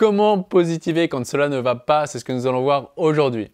Comment positiver quand cela ne va pas C'est ce que nous allons voir aujourd'hui.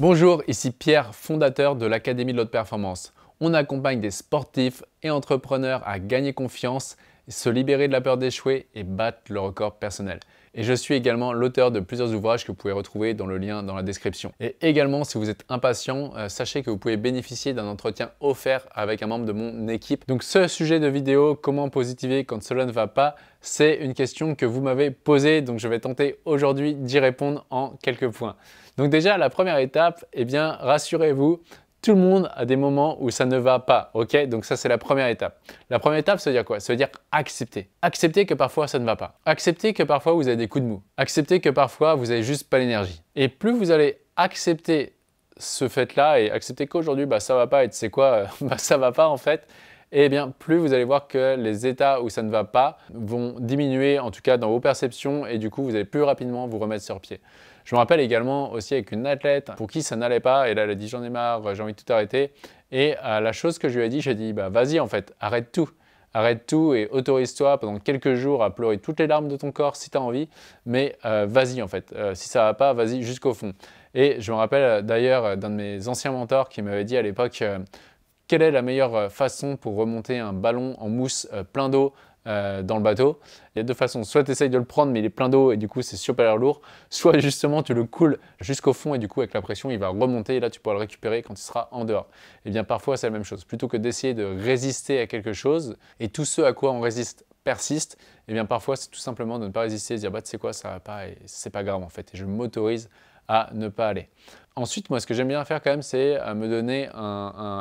Bonjour, ici Pierre, fondateur de l'Académie de l'Haute Performance. On accompagne des sportifs et entrepreneurs à gagner confiance, se libérer de la peur d'échouer et battre le record personnel et je suis également l'auteur de plusieurs ouvrages que vous pouvez retrouver dans le lien dans la description. Et également, si vous êtes impatient, euh, sachez que vous pouvez bénéficier d'un entretien offert avec un membre de mon équipe. Donc ce sujet de vidéo, comment positiver quand cela ne va pas, c'est une question que vous m'avez posée, donc je vais tenter aujourd'hui d'y répondre en quelques points. Donc déjà, la première étape, eh bien, rassurez-vous, tout le monde a des moments où ça ne va pas, ok Donc ça, c'est la première étape. La première étape, ça veut dire quoi Ça veut dire accepter. Accepter que parfois ça ne va pas. Accepter que parfois vous avez des coups de mou. Accepter que parfois vous n'avez juste pas l'énergie. Et plus vous allez accepter ce fait-là et accepter qu'aujourd'hui, bah, ça va pas et tu sais quoi, euh, bah, ça va pas en fait, eh bien, plus vous allez voir que les états où ça ne va pas vont diminuer, en tout cas dans vos perceptions, et du coup, vous allez plus rapidement vous remettre sur pied. Je me rappelle également aussi avec une athlète pour qui ça n'allait pas, et là elle a dit j'en ai marre, euh, j'ai envie de tout arrêter. Et euh, la chose que je lui ai dit, j'ai dit bah vas-y en fait, arrête tout. Arrête tout et autorise-toi pendant quelques jours à pleurer toutes les larmes de ton corps si tu as envie, mais euh, vas-y en fait. si ça va pas, vas-y jusqu'au fond. Et je me rappelle d'ailleurs d'un de mes anciens mentors qui m'avait dit à l'époque quelle est la meilleure façon pour remonter un ballon en mousse plein d'eau euh, dans le bateau. Il y a deux façons. Soit tu essayes de le prendre, mais il est plein d'eau et du coup c'est super lourd. Soit justement tu le coules jusqu'au fond et du coup avec la pression il va remonter et là tu pourras le récupérer quand il sera en dehors. Et eh bien parfois c'est la même chose. Plutôt que d'essayer de résister à quelque chose et tout ce à quoi on résiste persiste, et eh bien parfois c'est tout simplement de ne pas résister et de dire bah tu sais quoi ça va pas et c'est pas grave en fait et je m'autorise à ne pas aller. Ensuite moi ce que j'aime bien faire quand même c'est euh, me donner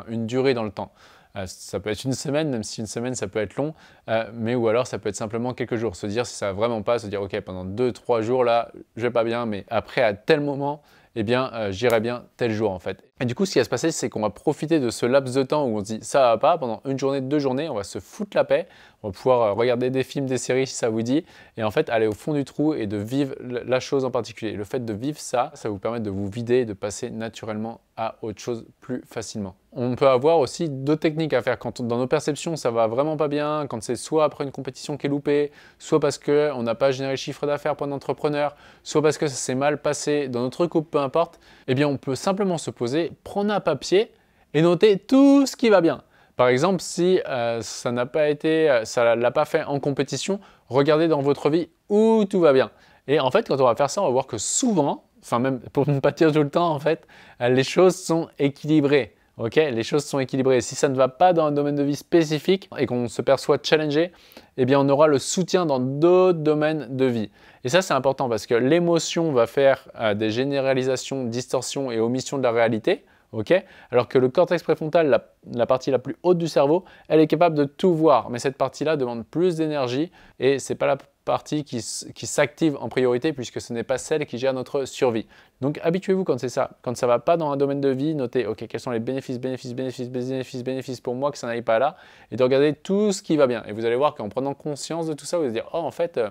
une durée dans le temps. Euh, ça peut être une semaine, même si une semaine ça peut être long, euh, mais ou alors ça peut être simplement quelques jours. Se dire si ça va vraiment pas, se dire ok pendant 2-3 jours là, je vais pas bien, mais après à tel moment, eh bien, euh, j'irai bien tel jour en fait. Et du coup, ce qui va se passer, c'est qu'on va profiter de ce laps de temps où on se dit ça va pas pendant une journée, deux journées, on va se foutre la paix, on va pouvoir regarder des films, des séries si ça vous dit, et en fait aller au fond du trou et de vivre la chose en particulier. Le fait de vivre ça, ça vous permet de vous vider et de passer naturellement à autre chose plus facilement on peut avoir aussi deux techniques à faire. Quand dans nos perceptions, ça va vraiment pas bien, quand c'est soit après une compétition qui est loupée, soit parce qu'on n'a pas généré le chiffre d'affaires pour un entrepreneur, soit parce que ça s'est mal passé dans notre couple, peu importe, eh bien on peut simplement se poser, prendre un papier et noter tout ce qui va bien. Par exemple, si euh, ça n'a pas été, euh, ça l'a pas fait en compétition, regardez dans votre vie où tout va bien. Et en fait, quand on va faire ça, on va voir que souvent, enfin même pour ne pas dire tout le temps, en fait, euh, les choses sont équilibrées. Ok, les choses sont équilibrées. Si ça ne va pas dans un domaine de vie spécifique et qu'on se perçoit challengé, eh bien on aura le soutien dans d'autres domaines de vie. Et ça c'est important parce que l'émotion va faire euh, des généralisations, distorsions et omissions de la réalité. Ok, Alors que le cortex préfrontal, la, partie la plus haute du cerveau, elle est capable de tout voir, mais cette partie-là demande plus d'énergie et c'est pas la partie qui, qui s'active en priorité puisque ce n'est pas celle qui gère notre survie. Donc habituez-vous quand c'est ça. Quand ça ne va pas dans un domaine de vie, notez, ok, quels sont les bénéfices, bénéfices, bénéfices, bénéfices, bénéfices pour moi que ça n'aille pas là, et de regarder tout ce qui va bien. Et vous allez voir qu'en prenant conscience de tout ça, vous allez dire, oh en fait, euh,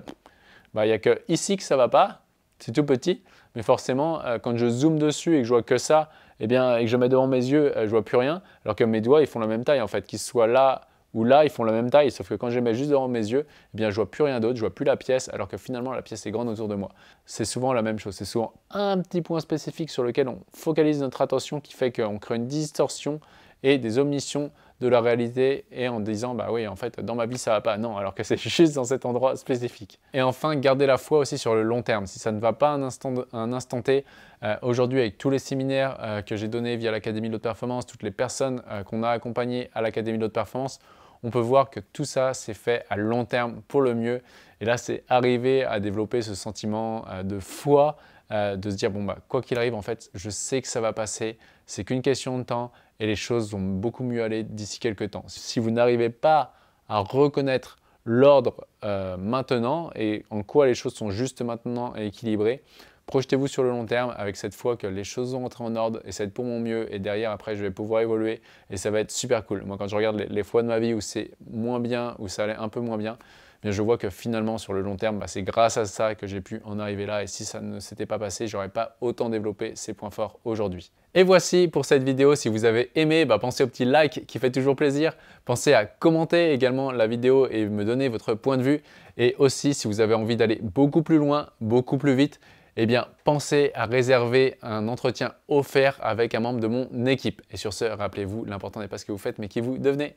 bah, il y n'y a que ici que ça ne va pas, c'est tout petit, mais forcément, euh, quand je zoome dessus et que je vois que ça, et eh bien, et que je mets devant mes yeux, je euh, je vois plus rien, alors que mes doigts, ils font la même taille, en fait, qu'ils soient là où là, ils font la même taille, sauf que quand je les mets juste devant mes yeux, eh bien, je vois plus rien d'autre, je vois plus la pièce, alors que finalement, la pièce est grande autour de moi. C'est souvent la même chose. C'est souvent un petit point spécifique sur lequel on focalise notre attention qui fait qu'on crée une distorsion et des omissions de la réalité et en disant bah oui en fait dans ma vie ça va pas non alors que c'est juste dans cet endroit spécifique et enfin garder la foi aussi sur le long terme si ça ne va pas un instant un T euh, aujourd'hui avec tous les séminaires euh, que j'ai donnés via l'académie de performance toutes les personnes euh, qu'on a accompagnées à l'académie de performance on peut voir que tout ça, s'est fait à long terme pour le mieux. Et là, c'est arriver à développer ce sentiment euh, de foi, euh, de se dire, bon, bah, quoi qu'il arrive, en fait, je sais que ça va passer, c'est qu'une question de temps et les choses vont beaucoup mieux aller d'ici quelques temps. Si vous n'arrivez pas à reconnaître l'ordre euh, maintenant et en quoi les choses sont juste maintenant et équilibrées, Projetez-vous sur le long terme avec cette fois que les choses vont rentrer en ordre et c'est pour mon mieux et derrière après je vais pouvoir évoluer et ça va être super cool. Moi quand je regarde les, fois de ma vie où c'est moins bien, où ça allait un peu moins bien, eh je vois que finalement sur le long terme, bah, c'est grâce à ça que j'ai pu en arriver là et si ça ne s'était pas passé, j'aurais pas autant développé ces points forts aujourd'hui. Et voici pour cette vidéo, si vous avez aimé, bah, pensez au petit like qui fait toujours plaisir, pensez à commenter également la vidéo et me donner votre point de vue et aussi si vous avez envie d'aller beaucoup plus loin, beaucoup plus vite, eh bien, pensez à réserver un entretien offert avec un membre de mon équipe. Et sur ce, rappelez-vous, l'important n'est pas ce que vous faites, mais qui vous devenez.